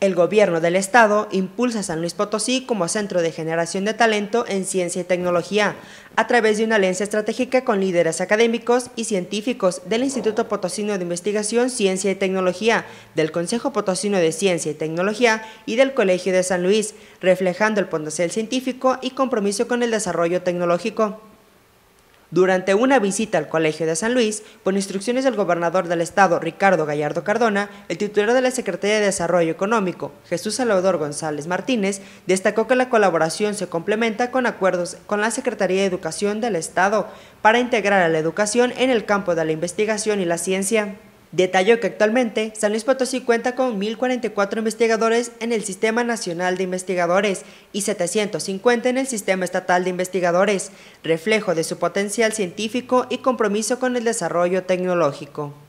El gobierno del estado impulsa San Luis Potosí como centro de generación de talento en ciencia y tecnología, a través de una alianza estratégica con líderes académicos y científicos del Instituto Potosino de Investigación, Ciencia y Tecnología, del Consejo Potosino de Ciencia y Tecnología y del Colegio de San Luis, reflejando el potencial científico y compromiso con el desarrollo tecnológico. Durante una visita al Colegio de San Luis, por instrucciones del gobernador del estado Ricardo Gallardo Cardona, el titular de la Secretaría de Desarrollo Económico, Jesús Salvador González Martínez, destacó que la colaboración se complementa con acuerdos con la Secretaría de Educación del Estado para integrar a la educación en el campo de la investigación y la ciencia. Detalló que actualmente San Luis Potosí cuenta con 1.044 investigadores en el Sistema Nacional de Investigadores y 750 en el Sistema Estatal de Investigadores, reflejo de su potencial científico y compromiso con el desarrollo tecnológico.